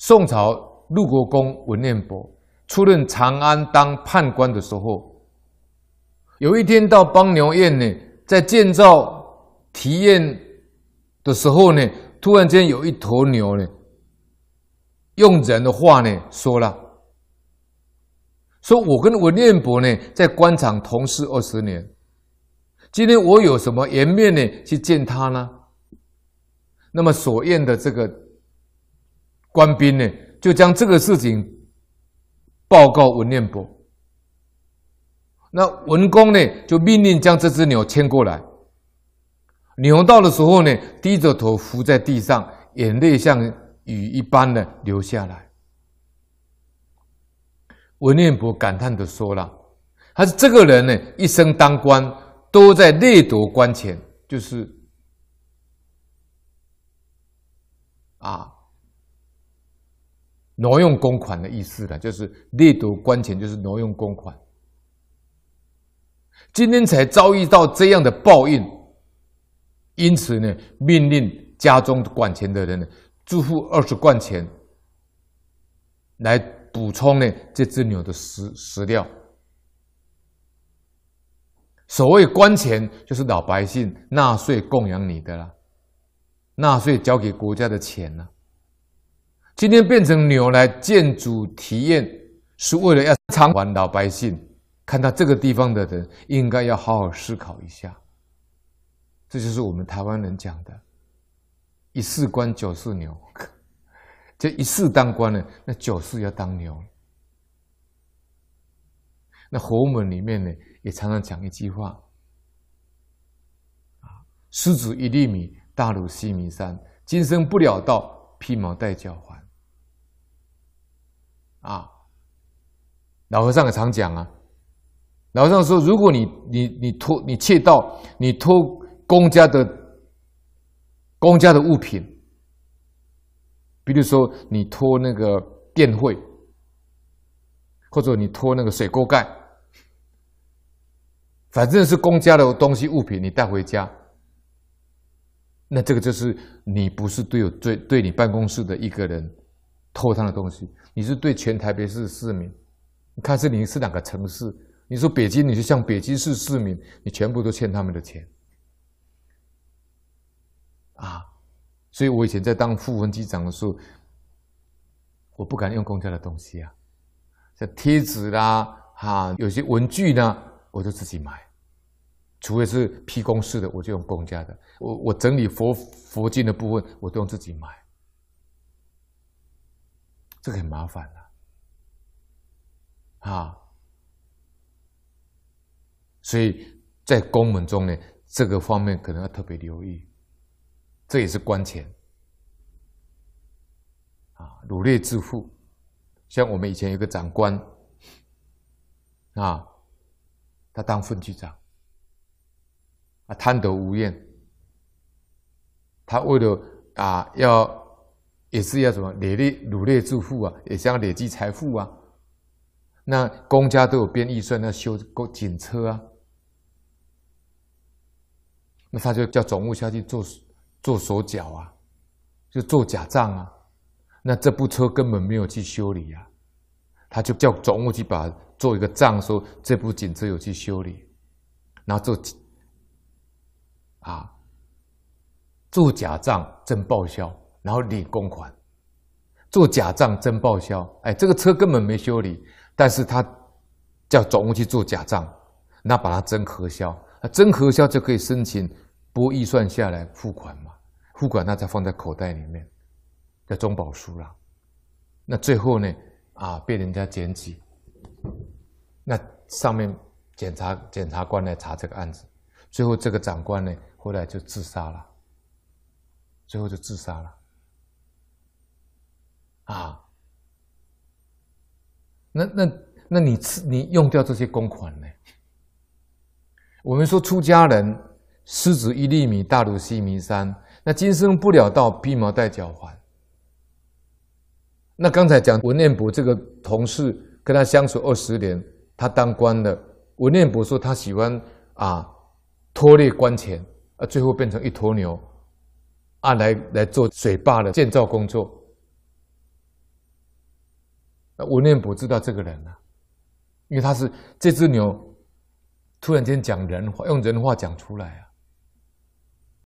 宋朝，陆国公文彦博出任长安当判官的时候，有一天到邦牛宴呢，在建造体验的时候呢，突然间有一头牛呢，用人的话呢说了：“说我跟文彦博呢在官场同事二十年，今天我有什么颜面呢去见他呢？”那么所宴的这个。官兵呢，就将这个事情报告文彦博。那文公呢，就命令将这只鸟牵过来。牛到的时候呢，低着头伏在地上，眼泪像雨一般的流下来。文彦博感叹的说了：“他是这个人呢，一生当官都在掠夺官钱，就是啊。”挪用公款的意思呢，就是掠夺官钱，就是挪用公款。今天才遭遇到这样的报应，因此呢，命令家中管钱的人呢，支付二十贯钱来补充呢这只牛的食食料。所谓官钱，就是老百姓纳税供养你的啦，纳税交给国家的钱呢。今天变成牛来建筑体验，是为了要偿还老百姓。看到这个地方的人，应该要好好思考一下。这就是我们台湾人讲的，“一世官九世牛”，这一世当官了，那九世要当牛。那佛门里面呢，也常常讲一句话：“啊，狮子一粒米，大如须弥山。今生不了道，披毛戴角。”啊，老和尚也常讲啊。老和尚说，如果你你你偷你窃盗，你偷公家的公家的物品，比如说你偷那个电费，或者你偷那个水锅盖，反正是公家的东西物品，你带回家，那这个就是你不是对有对对你办公室的一个人。偷他的东西，你是对全台北市市民。看是你是哪个城市？你说北京，你就像北京市市民，你全部都欠他们的钱啊！所以我以前在当副文机长的时候，我不敢用公家的东西啊，像贴纸啦，哈，有些文具呢，我就自己买。除非是批公事的，我就用公家的。我我整理佛佛经的部分，我都用自己买。这个很麻烦了，啊，所以在公文中呢，这个方面可能要特别留意，这也是官钱，啊，掳掠致富，像我们以前有个长官，啊，他当副局长，啊，贪得无厌，他为了啊要。也是要什么累累努力致富啊，也是要累积财富啊。那公家都有编预算，那修公警车啊，那他就叫总务下去做做手脚啊，就做假账啊。那这部车根本没有去修理啊，他就叫总务去把做一个账，说这部警车有去修理，然后做啊做假账，真报销。然后领公款，做假账真报销。哎，这个车根本没修理，但是他叫总务去做假账，那把它真核销，啊，真核销就可以申请拨预算下来付款嘛？付款那才放在口袋里面，叫中保书了。那最后呢？啊，被人家检举，那上面检察检察官来查这个案子，最后这个长官呢，后来就自杀了。最后就自杀了。啊，那那那你吃你用掉这些公款呢？我们说，出家人，狮子一粒米，大如西米山。那今生不了道，披毛戴脚环。那刚才讲文彦博这个同事跟他相处二十年，他当官的，文彦博说他喜欢啊，拖累官钱，啊最后变成一坨牛，啊来来做水坝的建造工作。文彦博知道这个人啊，因为他是这只牛，突然间讲人话，用人话讲出来啊。